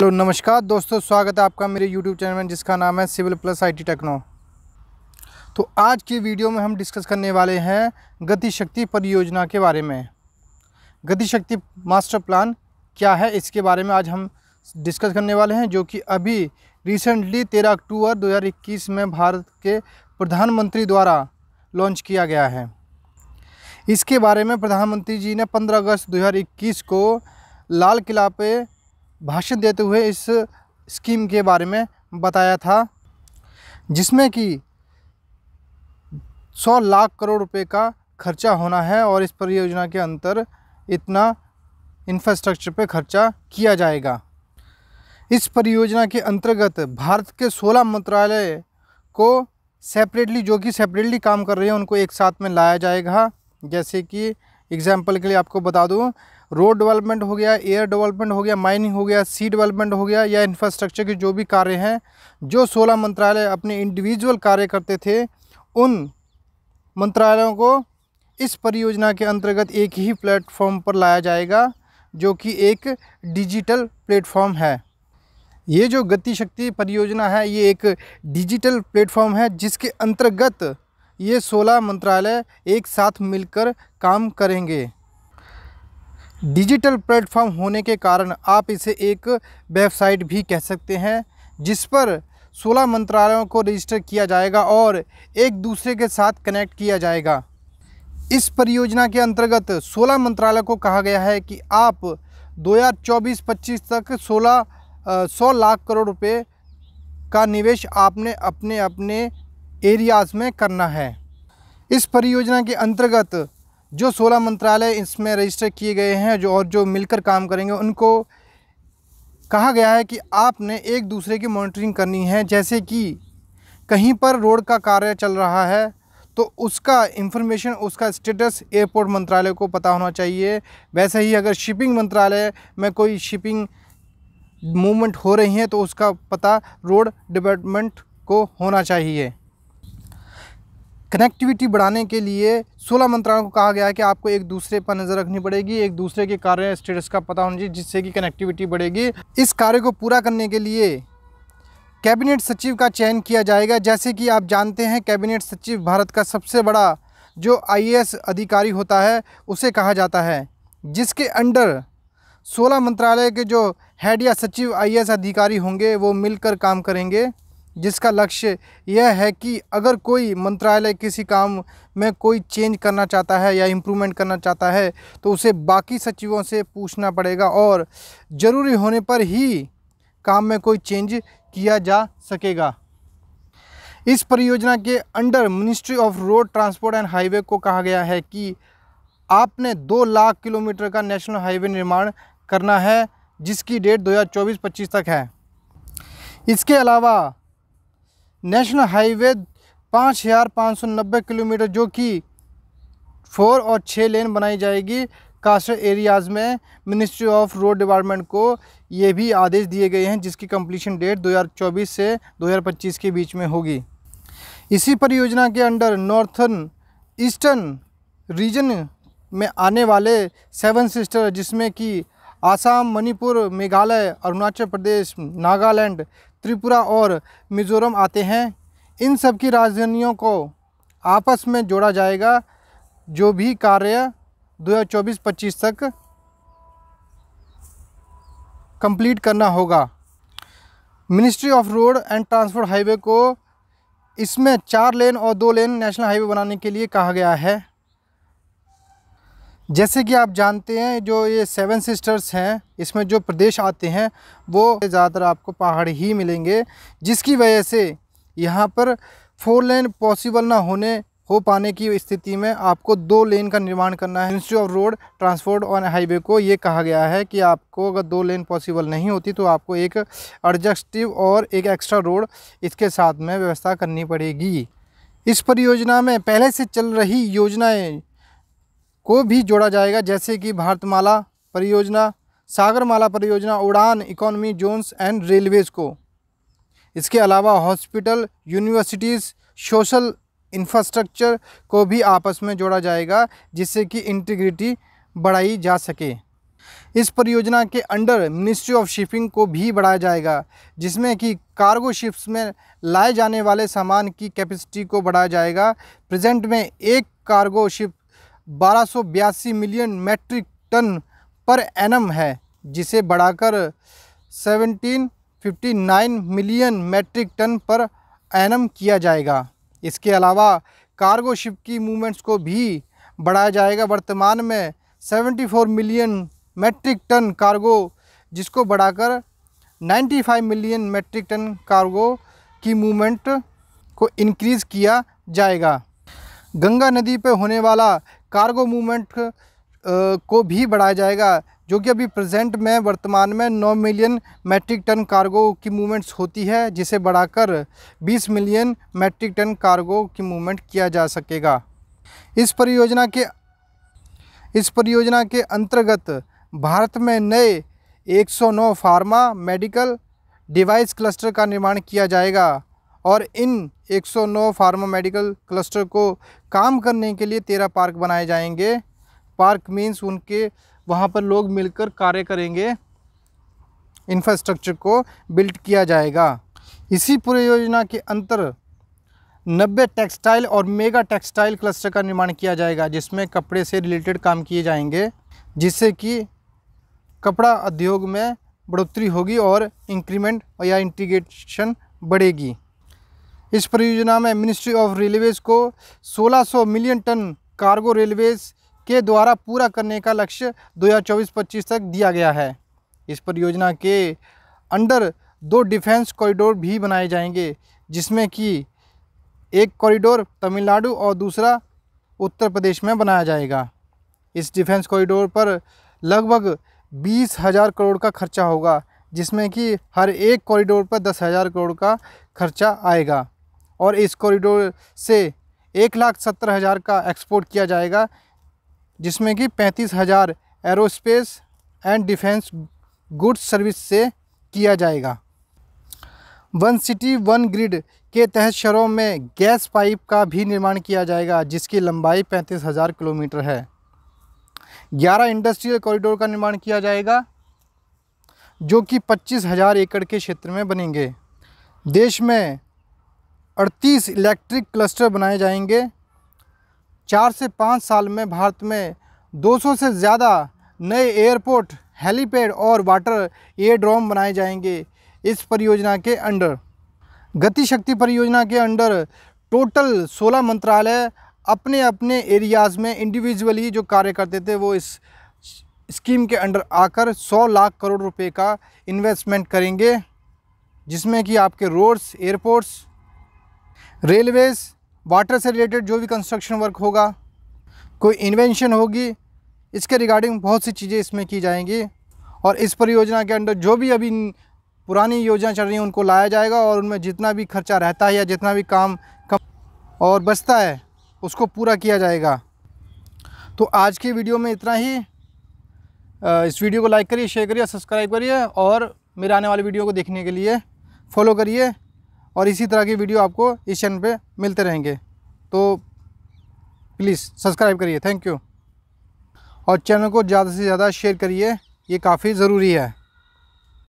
hello नमस्कार दोस्तों स्वागत है आपका मेरे यूट्यूब चैनल में जिसका नाम है सिविल प्लस आईटी टेक्नो तो आज की वीडियो में हम डिस्कस करने वाले हैं गतिशक्ति परियोजना के बारे में गतिशक्ति मास्टर प्लान क्या है इसके बारे में आज हम डिस्कस करने वाले हैं जो कि अभी रिसेंटली तेरह अक्टूबर दो में भारत के प्रधानमंत्री द्वारा लॉन्च किया गया है इसके बारे में प्रधानमंत्री जी ने पंद्रह अगस्त दो को लाल किला पे भाषण देते हुए इस स्कीम के बारे में बताया था जिसमें कि सौ लाख करोड़ रुपए का खर्चा होना है और इस परियोजना के अंतर इतना इंफ्रास्ट्रक्चर पर खर्चा किया जाएगा इस परियोजना के अंतर्गत भारत के 16 मंत्रालय को सेपरेटली जो कि सेपरेटली काम कर रहे हैं उनको एक साथ में लाया जाएगा जैसे कि एग्जाम्पल के लिए आपको बता दूँ रोड डेवलपमेंट हो गया एयर डेवलपमेंट हो गया माइनिंग हो गया सी डेवलपमेंट हो गया या इंफ्रास्ट्रक्चर के जो भी कार्य हैं जो सोलह मंत्रालय अपने इंडिविजुअल कार्य करते थे उन मंत्रालयों को इस परियोजना के अंतर्गत एक ही प्लेटफॉर्म पर लाया जाएगा जो कि एक डिजिटल प्लेटफॉर्म है ये जो गति शक्ति परियोजना है ये एक डिजिटल प्लेटफॉर्म है जिसके अंतर्गत ये सोलह मंत्रालय एक साथ मिलकर काम करेंगे डिजिटल प्लेटफॉर्म होने के कारण आप इसे एक वेबसाइट भी कह सकते हैं जिस पर सोलह मंत्रालयों को रजिस्टर किया जाएगा और एक दूसरे के साथ कनेक्ट किया जाएगा इस परियोजना के अंतर्गत 16 मंत्रालय को कहा गया है कि आप 2024-25 तक 16 सौ लाख करोड़ रुपए का निवेश आपने अपने अपने एरियाज़ में करना है इस परियोजना के अंतर्गत जो सोलह मंत्रालय इसमें रजिस्टर किए गए हैं जो और जो मिलकर काम करेंगे उनको कहा गया है कि आपने एक दूसरे की मॉनिटरिंग करनी है जैसे कि कहीं पर रोड का कार्य चल रहा है तो उसका इंफॉर्मेशन उसका स्टेटस एयरपोर्ट मंत्रालय को पता होना चाहिए वैसे ही अगर शिपिंग मंत्रालय में कोई शिपिंग मूवमेंट हो रही हैं तो उसका पता रोड डिपार्टमेंट को होना चाहिए कनेक्टिविटी बढ़ाने के लिए सोलह मंत्रालयों को कहा गया है कि आपको एक दूसरे पर नज़र रखनी पड़ेगी एक दूसरे के कार्य स्टेटस का पता होना चाहिए जिससे कि कनेक्टिविटी बढ़ेगी इस कार्य को पूरा करने के लिए कैबिनेट सचिव का चयन किया जाएगा जैसे कि आप जानते हैं कैबिनेट सचिव भारत का सबसे बड़ा जो आई अधिकारी होता है उसे कहा जाता है जिसके अंडर सोलह मंत्रालय के जो हेड या सचिव आई अधिकारी होंगे वो मिलकर काम करेंगे जिसका लक्ष्य यह है कि अगर कोई मंत्रालय किसी काम में कोई चेंज करना चाहता है या इम्प्रूवमेंट करना चाहता है तो उसे बाकी सचिवों से पूछना पड़ेगा और ज़रूरी होने पर ही काम में कोई चेंज किया जा सकेगा इस परियोजना के under ministry of road transport and highway को कहा गया है कि आपने दो लाख किलोमीटर का नेशनल हाईवे निर्माण करना है जिसकी डेट 2024-25 तक है इसके अलावा नेशनल हाईवे पाँच हज़ार पाँच सौ नब्बे किलोमीटर जो कि फोर और छः लेन बनाई जाएगी कास्टर एरियाज़ में मिनिस्ट्री ऑफ रोड डिपार्टमेंट को ये भी आदेश दिए गए हैं जिसकी कंप्लीशन डेट 2024 से 2025 के बीच में होगी इसी परियोजना के अंडर नॉर्थन ईस्टर्न रीजन में आने वाले सेवन सिस्टर जिसमें कि आसाम मणिपुर मेघालय अरुणाचल प्रदेश नागालैंड त्रिपुरा और मिज़ोरम आते हैं इन सब की राजधानियों को आपस में जोड़ा जाएगा जो भी कार्य 2024-25 तक कंप्लीट करना होगा ministry of road and transport highway को इसमें चार लेन और दो लेन नेशनल हाईवे बनाने के लिए कहा गया है जैसे कि आप जानते हैं जो ये सेवन सिस्टर्स हैं इसमें जो प्रदेश आते हैं वो ज़्यादातर आपको पहाड़ ही मिलेंगे जिसकी वजह से यहाँ पर फोर लेन पॉसिबल ना होने हो पाने की स्थिति में आपको दो लेन का निर्माण करना है ministry of road transport on highway को ये कहा गया है कि आपको अगर दो लेन पॉसिबल नहीं होती तो आपको एक एडजस्टिव और एक एक्स्ट्रा रोड इसके साथ में व्यवस्था करनी पड़ेगी इस परियोजना में पहले से चल रही योजनाएं को भी जोड़ा जाएगा जैसे कि भारतमाला परियोजना सागरमाला परियोजना उड़ान इकोनॉमी जोन्स एंड रेलवेज़ को इसके अलावा हॉस्पिटल यूनिवर्सिटीज़ सोशल इंफ्रास्ट्रक्चर को भी आपस में जोड़ा जाएगा जिससे कि इंटीग्रिटी बढ़ाई जा सके इस परियोजना के अंडर मिनिस्ट्री ऑफ शिपिंग को भी बढ़ाया जाएगा जिसमें कि कार्गो शिप्स में लाए जाने वाले सामान की कैपेसिटी को बढ़ाया जाएगा प्रेजेंट में एक कार्गो शिप बारह million metric tonne per annum है जिसे बढ़ाकर 1759 million metric tonne per annum किया जाएगा इसके अलावा कार्गो शिप की मूवमेंट्स को भी बढ़ाया जाएगा वर्तमान में 74 मिलियन मैट्रिक टन कार्गो जिसको बढ़ाकर 95 मिलियन मैट्रिक टन कार्गो की मूवमेंट को इनक्रीज़ किया जाएगा गंगा नदी पर होने वाला कार्गो मूवमेंट को भी बढ़ाया जाएगा जो कि अभी प्रेजेंट में वर्तमान में 9 मिलियन मैट्रिक टन कार्गो की मूवमेंट्स होती है जिसे बढ़ाकर 20 मिलियन मैट्रिक टन कार्गो की मूवमेंट किया जा सकेगा इस परियोजना के इस परियोजना के अंतर्गत भारत में नए 109 फार्मा मेडिकल डिवाइस क्लस्टर का निर्माण किया जाएगा और इन 109 फार्मा मेडिकल क्लस्टर को काम करने के लिए तेरह पार्क बनाए जाएंगे पार्क मीन्स उनके वहाँ पर लोग मिलकर कार्य करेंगे इंफ्रास्ट्रक्चर को बिल्ड किया जाएगा इसी योजना के अंतर 90 टेक्सटाइल और मेगा टेक्सटाइल क्लस्टर का निर्माण किया जाएगा जिसमें कपड़े से रिलेटेड काम किए जाएंगे जिससे कि कपड़ा उद्योग में बढ़ोतरी होगी और इंक्रीमेंट या इंटीग्रेशन बढ़ेगी इस परियोजना में मिनिस्ट्री ऑफ रेलवेज को 1600 मिलियन टन कार्गो रेलवेज के द्वारा पूरा करने का लक्ष्य 2024-25 तक दिया गया है इस परियोजना के अंडर दो डिफेंस कॉरिडोर भी बनाए जाएंगे जिसमें कि एक कॉरिडोर तमिलनाडु और दूसरा उत्तर प्रदेश में बनाया जाएगा इस डिफेंस कॉरिडोर पर लगभग बीस हज़ार करोड़ का खर्चा होगा जिसमें कि हर एक कॉरिडोर पर दस हज़ार करोड़ का खर्चा आएगा और इस कॉरिडोर से एक लाख सत्तर हज़ार का एक्सपोर्ट किया जाएगा जिसमें कि पैंतीस हज़ार aerospace and defence goods service से किया जाएगा वन सिटी वन ग्रिड के तहत शहरों में गैस पाइप का भी निर्माण किया जाएगा जिसकी लंबाई पैंतीस हज़ार किलोमीटर है ग्यारह इंडस्ट्रियल कॉरिडोर का निर्माण किया जाएगा जो कि पच्चीस हज़ार एकड़ के क्षेत्र में बनेंगे देश में अड़तीस इलेक्ट्रिक क्लस्टर बनाए जाएंगे चार से पाँच साल में भारत में 200 से ज़्यादा नए एयरपोर्ट हेलीपैड और वाटर एयरड्रोम बनाए जाएंगे इस परियोजना के अंडर गति शक्ति परियोजना के अंडर टोटल 16 मंत्रालय अपने अपने एरियाज़ में इंडिविजुअली जो कार्य करते थे वो इस स्कीम के अंडर आकर 100 लाख करोड़ रुपए का इन्वेस्टमेंट करेंगे जिसमें कि आपके रोड्स एयरपोर्ट्स रेलवेज़ वाटर से रिलेटेड जो भी कंस्ट्रक्शन वर्क होगा कोई इन्वेंशन होगी इसके रिगार्डिंग बहुत सी चीज़ें इसमें की जाएंगी और इस परियोजना के अंडर जो भी अभी पुरानी योजना चल रही है उनको लाया जाएगा और उनमें जितना भी खर्चा रहता है या जितना भी काम कम और बचता है उसको पूरा किया जाएगा तो आज की वीडियो में इतना ही इस वीडियो को लाइक करिए शेयर करिए सब्सक्राइब करिए और मेरे आने वाली वीडियो को देखने के लिए फॉलो करिए और इसी तरह की वीडियो आपको इस चैनल पे मिलते रहेंगे तो प्लीज़ सब्सक्राइब करिए थैंक यू और चैनल को ज़्यादा से ज़्यादा शेयर करिए ये काफ़ी ज़रूरी है